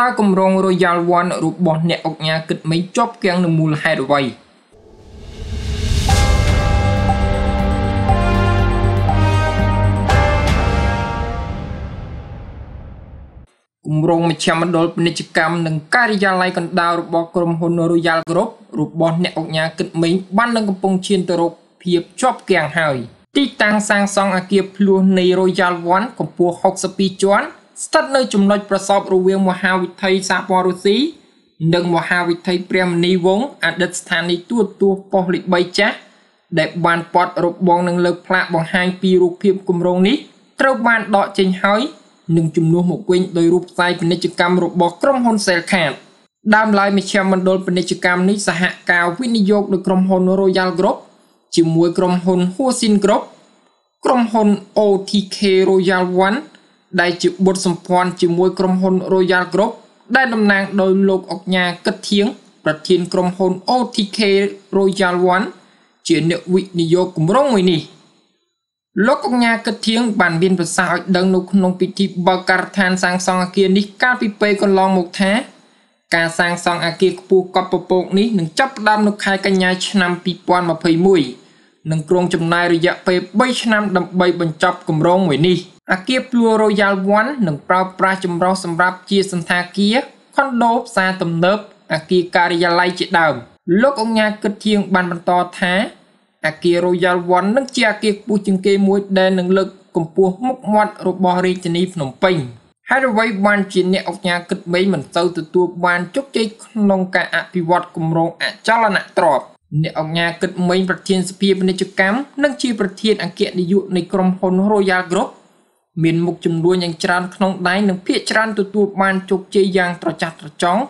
តើគម្រោង Royal One របស់អ្នកអង្គការគិតមិនជាប់គាំងនឹងមូលហេតុអ្វីគម្រោងមជ្ឈមណ្ឌលពាណិជ្ជកម្មនិងការិយាល័យកណ្ដាលរបស់ក្រុមហ៊ុន Royal Group របស់អ្នកអង្គការគិតមីងបាននឹងកំពុងឈានទៅរកភាពជាប់គាំងហើយទីតាំងសាងសង់អគារភ្លោះនៃ Royal One កម្ពស់62ជាន់ស្ថិតនៅចំណុចប្រសពរវាងមហាវិថីសាព័ររុស៊ីនិងមហាវិថីព្រះមនីវងអតីតស្ថានីយទូតទូប៉ុស្តិ៍លេខ3ចាស់ដែលបានពត់របងនឹងលើកផ្លាកបង្ហាញពីរូបភាពគម្រោងនេះត្រូវបានដកចេញហើយនិងជំនួសមកវិញដោយរូបផ្សាយពាណិជ្ជកម្មរបស់ក្រុមហ៊ុន Selcat ដើមឡើយមជ្ឈមណ្ឌលពាណិជ្ជកម្មនេះសហការវិនិយោគដោយក្រុមហ៊ុន Royal Group ជាមួយក្រុមហ៊ុន Huaxin Group ក្រុមហ៊ុន OTK Royal One ដែលជាបុត្រសម្ព័ន្ធជាមួយក្រុមហ៊ុន Royal Group ដែលតំណាងដោយលោកអុកញ៉ាកឹតធៀងប្រធានក្រុមហ៊ុន OTK Royal One ជាអ្នកវិនិយោគគម្រោងមួយនេះលោកកញ្ញាកិត្តធៀងបានមានប្រសាសន៍ឲ្យដឹង នៅក្នុងពិធីបើកការដ្ឋានសាងសង់អគារនេះកាលពីពេលកន្លងមកថា ការសាងសង់អគារខ្ពស់កប់ពពកនេះនឹងចាប់ផ្ដើមនៅខែកញ្ញា ឆ្នាំ2021និងគ្រោងចំណាយរយៈពេល3ឆ្នាំ ដើម្បីបញ្ចប់គម្រោងមួយនេះអគារ Blue Royal One នឹងប្រើប្រាស់ចម្រុះសម្រាប់ជាសន្តាគារ Condo ផ្សារទំនើបអគារការិយាល័យជាដើមលោកអង្ញាគិតជាងបានបន្តថាអគារ Royal One នឹងជាអគារខ្ពស់ជាងគេមួយដែលនឹងលើកកម្ពស់មុខមាត់របស់រាជធានីភ្នំពេញហើយអ្វីបានជាអ្នកអង្គការគិតមេមិនទៅទទួលបានជោគជ័យក្នុងការអភិវឌ្ឍគម្រោងអចលនទ្រព្យអ្នកអង្គការគិតមេប្រធានសភាពាណិជ្ជកម្មនិងជាប្រធានអគ្គនាយកនៃក្រុមហ៊ុន Royal Group មានមុខចំនួនយ៉ាងច្រើនក្នុងដៃនិងភាកច្រើនទទួលបានជោគជ័យយ៉ាងត្រចះត្រចង់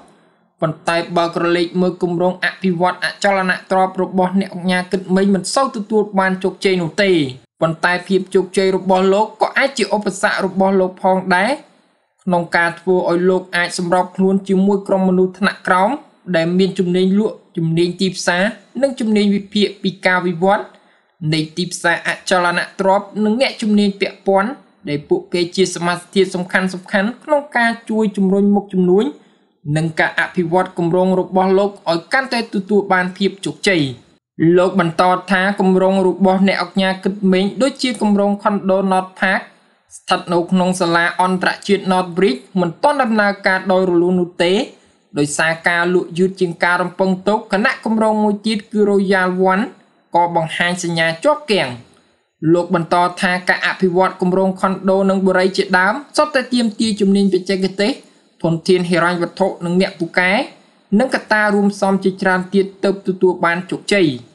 ប៉ុន្តែបើក្រឡេកមើលគម្រោងអភិវឌ្ឍអចលនទ្រព្យរបស់អ្នកអាញាគិតមិញមិនសូវទទួលបានជោគជ័យនោះទេប៉ុន្តែភាពជោគជ័យរបស់លោកក៏អាចជាឧបសគ្គរបស់លោកផងដែរក្នុងការធ្វើឲ្យលោកអាចសម្របខ្លួនជាមួយក្រុមមនុស្សថ្នាក់ក្រោមដែលមានជំនាញលក់ជំនាញទីផ្សារនិងជំនាញវិភាគពីការវិវត្តនៃទីផ្សារអចលនទ្រព្យនិងអ្នកជំនាញពាក់ព័ន្ធដែលពួកគេជាសមាជិកសំខាន់សំខាន់ក្នុងការជួយជំរុញមុខជំនួយនិងការអភិវឌ្ឍគម្រោងរបស់លោកឲ្យកាន់តែទទួលបានភាពជោគជ័យលោកបន្តថាគម្រោងរបស់អ្នកអង្គការគិតមេងដូចជាគម្រោង Condo North Park ស្ថិតនៅក្នុងសាលាអន្តរជាតិ North Bridge មិនទាន់ដំណើរការដោយរលូននោះទេដោយសារការលក់យឺតជាងការរំពឹងទុកគណៈគម្រោងមួយទៀតគឺ Royal One ក៏បង្ហាញសញ្ញាជាប់គាំង។លោកបន្តថាការអភិវឌ្ឍគម្រោងខុនដូនិងបុរីជាដើមសុទ្ធតែទាមទារជំនាញបច្ចេកទេសធនធានហិរញ្ញវត្ថុនិងអ្នកពូកែនិងកត្តារួមផ្សំជាច្រើនទៀតទើបទទួលបានជោគជ័យ។